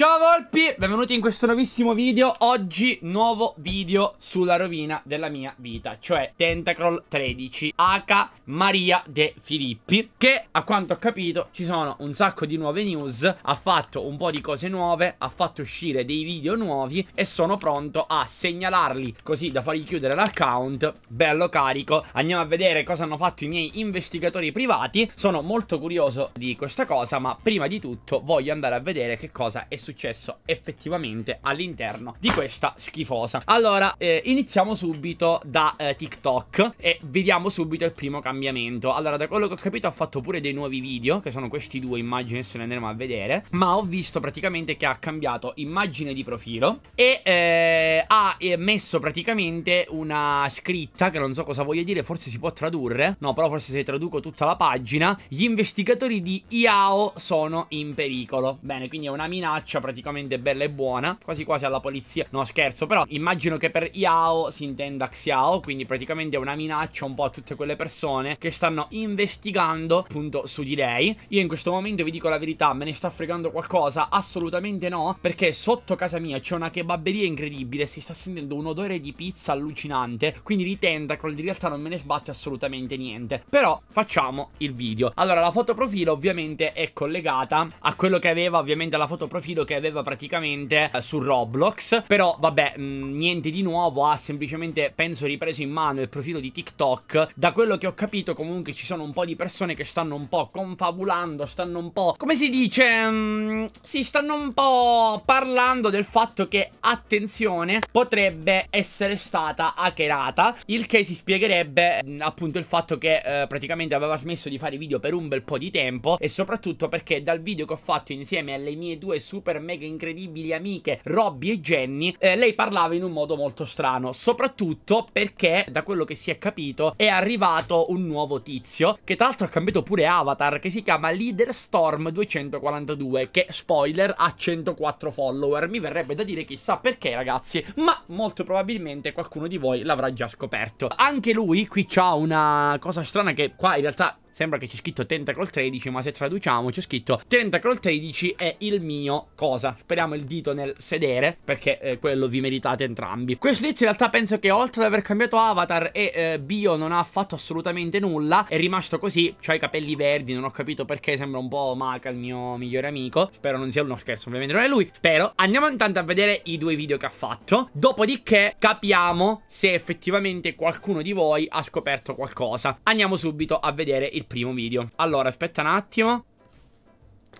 Ciao Volpi, benvenuti in questo nuovissimo video Oggi nuovo video sulla rovina della mia vita Cioè Tentacrawl 13 H Maria De Filippi Che a quanto ho capito ci sono un sacco di nuove news Ha fatto un po' di cose nuove Ha fatto uscire dei video nuovi E sono pronto a segnalarli Così da fargli chiudere l'account Bello carico Andiamo a vedere cosa hanno fatto i miei investigatori privati Sono molto curioso di questa cosa Ma prima di tutto voglio andare a vedere che cosa è successo successo effettivamente all'interno di questa schifosa Allora, eh, iniziamo subito da eh, TikTok e vediamo subito il primo cambiamento Allora, da quello che ho capito ha fatto pure dei nuovi video, che sono questi due immagini se ne andremo a vedere Ma ho visto praticamente che ha cambiato immagine di profilo e eh, ha eh, messo praticamente una scritta che non so cosa voglia dire, forse si può tradurre No, però forse se traduco tutta la pagina Gli investigatori di IAO sono in pericolo Bene, quindi è una minaccia coscia praticamente bella e buona, quasi quasi alla polizia. No, scherzo, però immagino che per Yao si intenda Xiao, quindi praticamente è una minaccia un po' a tutte quelle persone che stanno investigando appunto su di lei. Io in questo momento vi dico la verità, me ne sta fregando qualcosa? Assolutamente no, perché sotto casa mia c'è una kebabberia incredibile, si sta sentendo un odore di pizza allucinante, quindi di tentacol di realtà non me ne sbatte assolutamente niente. Però facciamo il video. Allora, la foto profilo ovviamente è collegata a quello che aveva ovviamente la foto profilo che aveva praticamente eh, su Roblox. Però vabbè, mm, niente di nuovo, ha semplicemente, penso, ripreso in mano il profilo di TikTok. Da quello che ho capito comunque ci sono un po' di persone che stanno un po' confabulando, stanno un po'... Come si dice? Mh, mm, si stanno un po' parlando del fatto che, attenzione, potrebbe essere stata hackerata. Il che si spiegherebbe mm, appunto il fatto che eh, praticamente aveva smesso di fare video per un bel po' di tempo e soprattutto perché dal video che ho fatto insieme alle mie due super super mega incredibili amiche Robby e Jenny, eh, lei parlava in un modo molto strano, soprattutto perché da quello che si è capito è arrivato un nuovo tizio che tra l'altro ha cambiato pure avatar che si chiama Leader Storm 242 che spoiler ha 104 follower, mi verrebbe da dire chissà perché ragazzi, ma molto probabilmente qualcuno di voi l'avrà già scoperto. Anche lui qui c'ha una cosa strana che qua in realtà Sembra che c'è scritto Tentacle 13, ma se traduciamo c'è scritto Tentacle 13 è il mio cosa. Speriamo il dito nel sedere, perché eh, quello vi meritate entrambi. Questo tizio in realtà penso che oltre ad aver cambiato avatar e eh, bio non ha fatto assolutamente nulla. È rimasto così, cioè i capelli verdi, non ho capito perché sembra un po' Maca il mio migliore amico. Spero non sia uno scherzo, ovviamente non è lui. Spero. Andiamo intanto a vedere i due video che ha fatto. Dopodiché capiamo se effettivamente qualcuno di voi ha scoperto qualcosa. Andiamo subito a vedere il primo video Allora, aspetta un attimo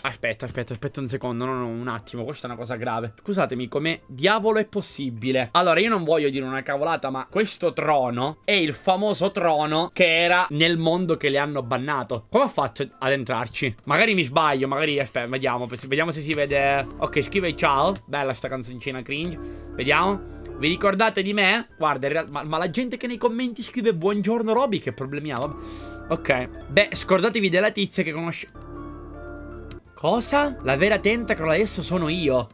Aspetta, aspetta, aspetta un secondo, no, no, un attimo, questa è una cosa grave Scusatemi, come diavolo è possibile? Allora, io non voglio dire una cavolata, ma questo trono è il famoso trono che era nel mondo che le hanno bannato Come ha fatto ad entrarci? Magari mi sbaglio, magari, aspetta, vediamo, vediamo se si vede Ok, scrive ciao, bella sta canzoncina cringe Vediamo vi ricordate di me? Guarda, real... ma, ma, la gente che nei commenti scrive Buongiorno Roby, che problemi ha? Ok. Beh, scordatevi della tizia che conosce... Cosa? La vera tentacola adesso sono io.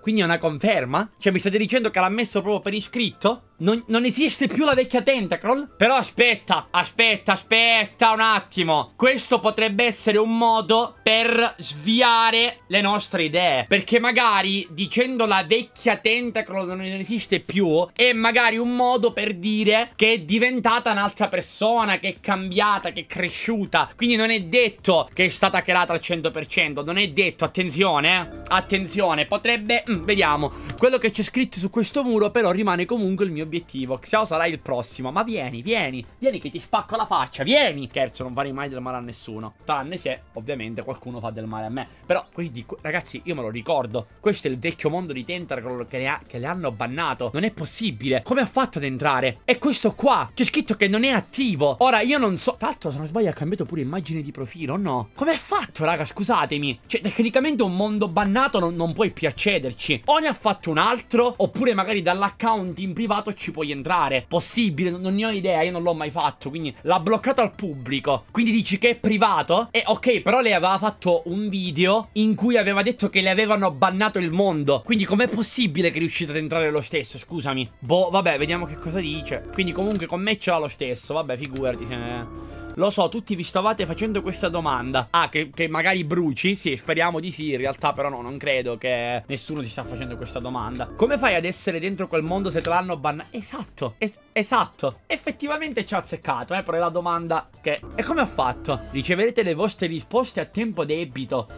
Quindi è una conferma? Cioè, mi state dicendo che l'ha messo proprio per iscritto? non, non esiste più la vecchia Tentacroll? Però aspetta, aspetta, aspetta un attimo. Questo potrebbe essere un modo per sviare le nostre idee. Perché magari dicendo la vecchia Tentacroll non esiste più è magari un modo per dire che è diventata un'altra persona, che è cambiata, che è cresciuta. Quindi non è detto che è stata creata al 100%, non è detto, attenzione, eh. attenzione, potrebbe... Mm, vediamo, quello che c'è scritto su questo muro però rimane comunque il mio obiettivo. Xiao sarà il prossimo. Ma vieni, vieni. Vieni che ti spacco la faccia. Vieni. Scherzo, non farei mai del male a nessuno. Tranne se, ovviamente, qualcuno fa del male a me. Però, quindi, ragazzi, io me lo ricordo. Questo è il vecchio mondo di Tentacruel che, le ha, che le hanno bannato. Non è possibile. Come ha fatto ad entrare? È questo qua. C'è scritto che non è attivo. Ora, io non so. Tra l'altro, se non sbaglio, ha cambiato pure immagine di profilo, no? Come ha fatto, raga? Scusatemi. Cioè, tecnicamente un mondo bannato non, non puoi più accederci. O ne ha fatto un altro, oppure magari dall'account in privato ci puoi entrare. Possibile, non ne ho idea, io non l'ho mai fatto. Quindi l'ha bloccato al pubblico. Quindi dici che è privato? E ok, però lei aveva fatto un video in cui aveva detto che le avevano bannato il mondo. Quindi com'è possibile che riuscite ad entrare lo stesso? Scusami. Boh, vabbè, vediamo che cosa dice. Quindi comunque con me ce l'ha lo stesso. Vabbè, figurati se... Ne... Lo so, tutti vi stavate facendo questa domanda. Ah, che, che, magari bruci? Sì, speriamo di sì, in realtà però no, non credo che nessuno ti sta facendo questa domanda. Come fai ad essere dentro quel mondo se te l'hanno bannato? Esatto, es esatto. Effettivamente ci ha azzeccato, eh, però è la domanda che... E come ho fatto? Riceverete le vostre risposte a tempo debito.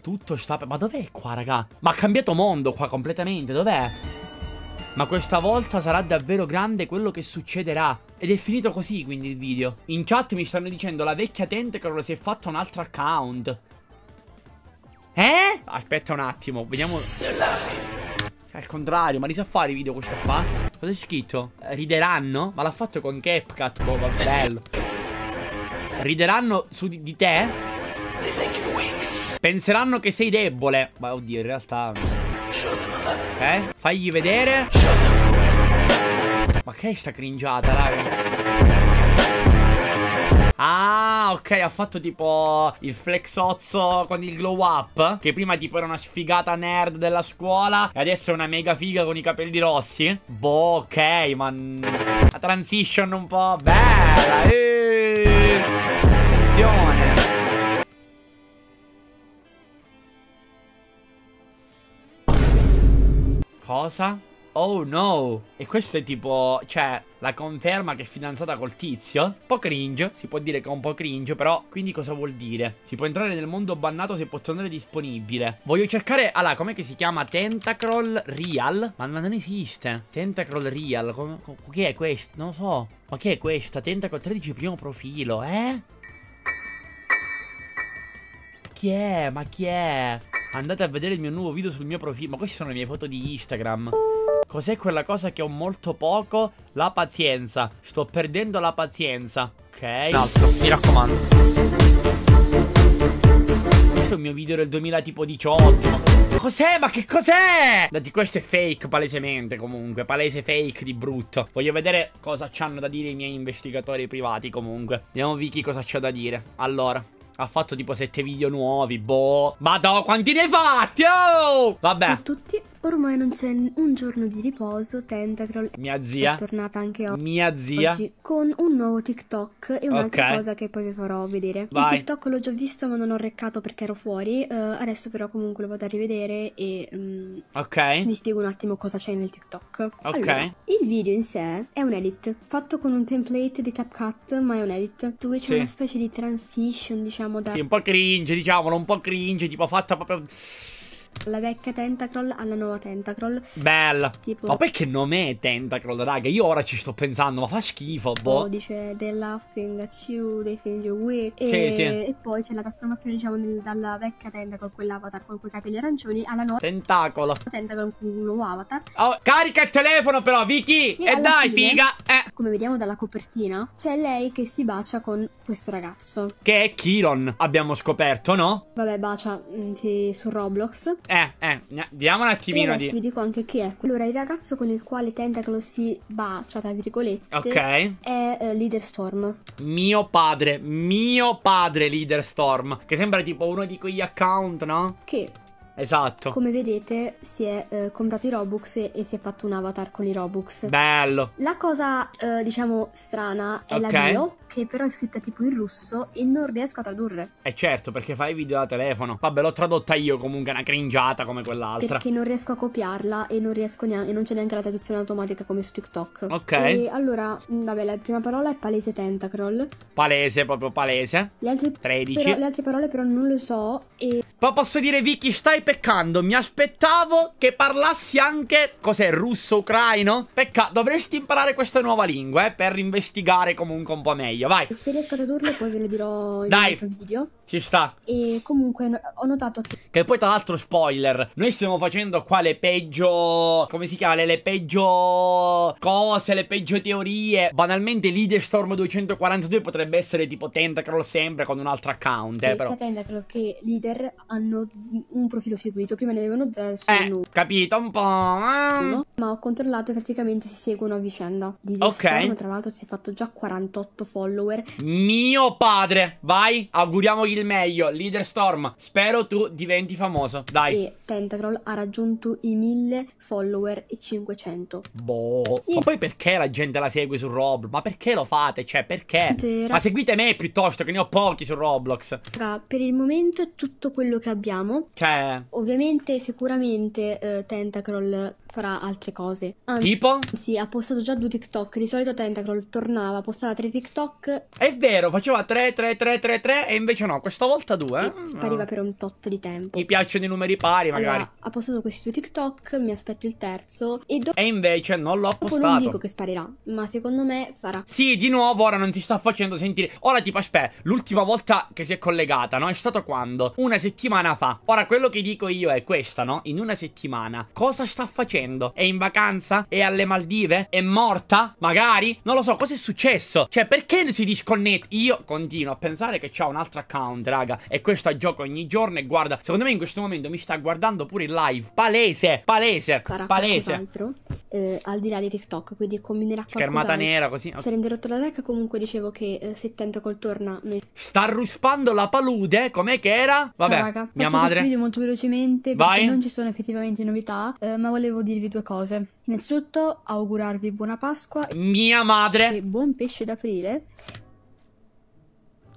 Tutto sta... Ma dov'è qua, raga? Ma ha cambiato mondo qua completamente, dov'è? Ma questa volta sarà davvero grande quello che succederà. Ed è finito così quindi il video. In chat mi stanno dicendo la vecchia Tentacruel si è fatta un altro account. Eh? Aspetta un attimo, vediamo... Al contrario, ma li sa fare i video questa qua? Cosa è scritto? Rideranno? Ma l'ha fatto con CapCut, boh, vabbè, bello. Rideranno su di, di te? Penseranno che sei debole. Ma oddio, in realtà... No. Ok, eh? fagli vedere. Ma che è sta cringiata, raga? Ah, ok, ha fatto tipo il flexozzo con il glow up. Che prima tipo era una sfigata nerd della scuola. E adesso è una mega figa con i capelli rossi. Boh, ok, ma. La transition un po' bella. Eeeh. Attenzione. Cosa? Oh no! E questo è tipo, cioè, la conferma che è fidanzata col tizio? Un po' cringe, si può dire che è un po' cringe, però quindi cosa vuol dire? Si può entrare nel mondo bannato se può tornare disponibile. Voglio cercare, allora, ah com'è che si chiama? Tentacroll Real? Ma, ma non esiste. Tentacroll Real, come, com che è questo? Non lo so. Ma che è questa? Tentacroll 13 primo profilo, eh? Chi è? Ma chi è? Andate a vedere il mio nuovo video sul mio profilo Ma queste sono le mie foto di Instagram Cos'è quella cosa che ho molto poco? La pazienza Sto perdendo la pazienza Ok Un altro, mi raccomando Questo è il mio video del 2018 Cos'è? Ma che cos'è? Dati, questo è fake palesemente comunque Palese fake di brutto Voglio vedere cosa ci hanno da dire i miei investigatori privati comunque Vediamo Vicky cosa c'ha da dire Allora ha fatto tipo sette video nuovi, boh. Ma no, quanti ne hai fatti? Oh! Vabbè. E tutti Ormai non c'è un giorno di riposo, Tentacroll Mia zia. è tornata anche oggi. Mia zia. Oggi con un nuovo TikTok e un'altra okay. cosa che poi vi farò vedere. Vai. Il TikTok l'ho già visto ma non ho reccato perché ero fuori, uh, adesso però comunque lo vado a rivedere e um, okay. vi spiego un attimo cosa c'è nel TikTok. Ok. Allora, il video in sé è un edit, fatto con un template di CapCut ma è un edit, dove c'è sì. una specie di transition diciamo da... Sì, un po' cringe diciamolo, un po' cringe, tipo fatta proprio... La vecchia Tentacroll alla nuova Tentacroll. Bella. Tipo... Ma perché nome è Tentacroll, raga? Io ora ci sto pensando, ma fa schifo, boh. Oh, dice The Laughing at You, They Send You With. Sì, e... Sì. e poi c'è la trasformazione, diciamo, nel... dalla vecchia Tentacroll, quell'avatar con quei capelli arancioni, alla nuova... Tentacolo. Tentacroll con un nuovo avatar. Oh, carica il telefono però, Vicky! E, e dai, fine, figa! Eh. Come vediamo dalla copertina, c'è lei che si bacia con questo ragazzo. Che è Kiron, abbiamo scoperto, no? Vabbè, bacia, mm, sì, su Roblox. Eh, eh, diamo un attimino di... vi dico anche chi è. Allora, il ragazzo con il quale Tentaclo si bacia, tra virgolette, Ok. è uh, Leader Storm. Mio padre, mio padre Leader Storm, che sembra tipo uno di quegli account, no? Che Esatto. Come vedete si è eh, comprato i Robux e, e, si è fatto un avatar con i Robux. Bello. La cosa eh, diciamo strana è okay. la bio che però è scritta tipo in russo e non riesco a tradurre. Eh certo, perché fai video da telefono. Vabbè, l'ho tradotta io comunque, una cringiata come quell'altra. Perché non riesco a copiarla e non riesco neanche e non c'è neanche la traduzione automatica come su TikTok. Ok. E allora, mm, vabbè, la prima parola è palese tentacrol. Palese, proprio palese. Le altre, 13. Però, le altre parole però non lo so e ma posso dire, Vicky, stai peccando. Mi aspettavo che parlassi anche... Cos'è? Russo-ucraino? Peccato. Dovresti imparare questa nuova lingua, eh, per investigare comunque un po' meglio. Vai. Se riesco a tradurlo, poi ve lo dirò in Dai. un video. Ci sta. E comunque ho notato che... Che poi tra l'altro, spoiler, noi stiamo facendo qua le peggio... Come si chiama? Le peggio... Cose, le peggio teorie. Banalmente, Storm 242 potrebbe essere tipo Tentacroll sempre con un altro account, eh, però. Sia Tentacroll che Leader hanno un profilo seguito, prima ne avevano zero, adesso eh, hanno... capito un po', eh? Ma ho controllato e praticamente si seguono a vicenda. Di ok. tra l'altro si è fatto già 48 follower. Mio padre, vai, auguriamogli il meglio, Leader Storm, spero tu diventi famoso, dai. E Tentacroll ha raggiunto i 1000 follower e 500. Boh, e... ma poi perché la gente la segue su Roblox? Ma perché lo fate? Cioè, perché? Intera. Ma seguite me piuttosto che ne ho pochi su Roblox. Tra, per il momento è tutto quello che che abbiamo. Cioè... Ovviamente, sicuramente eh, Tentacroll farà altre cose. Anzi, tipo? Sì, ha postato già due TikTok. Di solito Tentacroll tornava, postava tre TikTok. È vero, faceva tre, tre, tre, tre, tre. e invece no, questa volta due. Eh? Spariva ah. per un tot di tempo. Mi piacciono i numeri pari magari. Allora, ha postato questi due TikTok, mi aspetto il terzo e, e invece non l'ho postato. Non dico che sparirà, ma secondo me farà. Sì, di nuovo ora non ti sta facendo sentire. Ora tipo aspetta, l'ultima volta che si è collegata, no? È stato quando? Una settimana fa. Ora quello che dico io è questa, no? In una settimana cosa sta facendo? facendo? È in vacanza? È alle Maldive? È morta? Magari? Non lo so, cosa è successo? Cioè, perché si disconnette? Io continuo a pensare che c'ha un altro account, raga. E questo a gioco ogni giorno e guarda, secondo me in questo momento mi sta guardando pure in live. Palese, palese, Farà palese. eh, al di là di TikTok, quindi combinerà qualcosa. Schermata nera, così. Se rende rotto la rec, comunque dicevo che eh, se tenta col torna... Sta ruspando la palude, com'è che era? Vabbè, Ciao, raga. mia Faccio madre. video molto velocemente Vai. non ci sono effettivamente novità, eh, ma volevo dire dirvi due cose. Innanzitutto augurarvi buona Pasqua. Mia madre! E buon pesce d'aprile.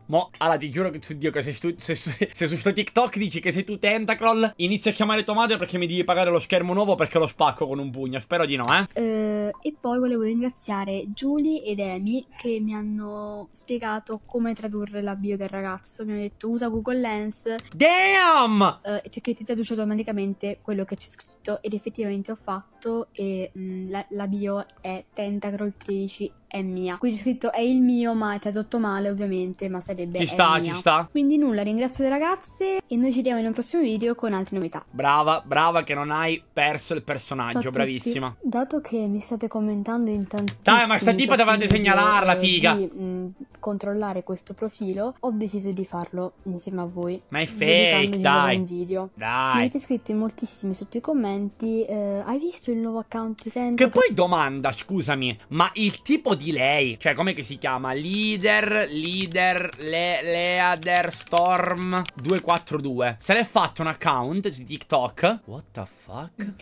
Mo, allora ti giuro che su Dio che se, tu, se, se, se su sto TikTok dici che sei tu Tentacroll, inizia a chiamare tua madre perché mi devi pagare lo schermo nuovo perché lo spacco con un pugno. Spero di no, eh. Uh, e poi volevo ringraziare Julie ed Amy che mi hanno spiegato come tradurre la bio del ragazzo. Mi hanno detto usa Google Lens. Damn! Uh, e che ti traduce automaticamente quello che c'è scritto ed effettivamente ho fatto e mh, mm, la, la bio è Tentacroll 13 è mia. Qui c'è scritto è il mio, ma è tradotto male ovviamente, ma sarebbe Ci sta, mia. ci sta. Quindi nulla, ringrazio le ragazze e noi ci vediamo in un prossimo video con altre novità. Brava, brava che non hai perso il personaggio, bravissima. Dato che mi state commentando in tantissimi Dai, ma sta tipa dovevate segnalarla, figa. Di, mh, mm, controllare questo profilo, ho deciso di farlo insieme a voi. Ma è fake, dai! Un video. Dai! Mi avete scritto in moltissimi sotto i commenti, eh, hai visto il nuovo account utente? Che poi domanda, scusami, ma il tipo di lei, cioè come si chiama? Leader, leader, le, leader, storm 242. Se l'è fatto un account di TikTok. What the fuck?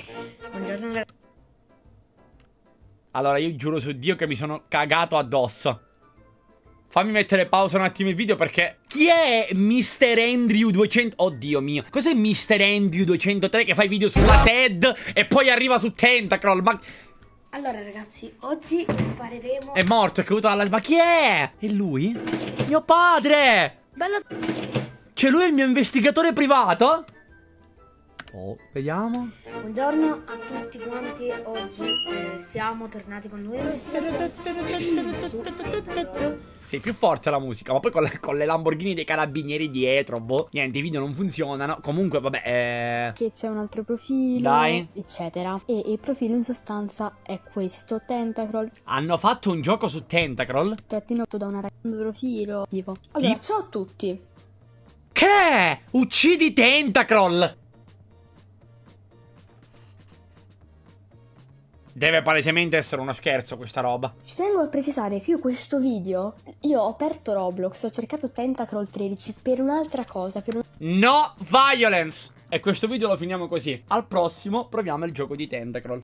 Buongiorno. Allora, io giuro su Dio che mi sono cagato addosso. Fammi mettere pausa un attimo il video perché... Chi è Mr. Andrew 200? Oddio mio. Cos'è Mr. Andrew 203 che fa i video sulla sed e poi arriva su Tentacroll? Ma... Allora ragazzi, oggi impareremo... È morto, è caduto dalla... Ma chi è? È lui? Mio padre! Bello... Cioè lui è il mio investigatore privato? po'. Oh, vediamo. Buongiorno a tutti quanti, oggi eh, siamo tornati con noi. Sei più forte la musica, ma poi con, la, con, le Lamborghini dei carabinieri dietro, boh. Niente, i video non funzionano. Comunque, vabbè. Eh... Che c'è un altro profilo, Dai. eccetera. E il profilo in sostanza è questo, Tentacroll. Hanno fatto un gioco su Tentacroll? Trattino da un profilo, tipo. Allora, Ti... ciao a tutti. Che? Uccidi Tentacroll! Deve palesemente essere uno scherzo questa roba. Ci tengo a precisare che io questo video, io ho aperto Roblox, ho cercato Tentacroll 13 per un'altra cosa, per un... No violence! E questo video lo finiamo così. Al prossimo proviamo il gioco di Tentacroll.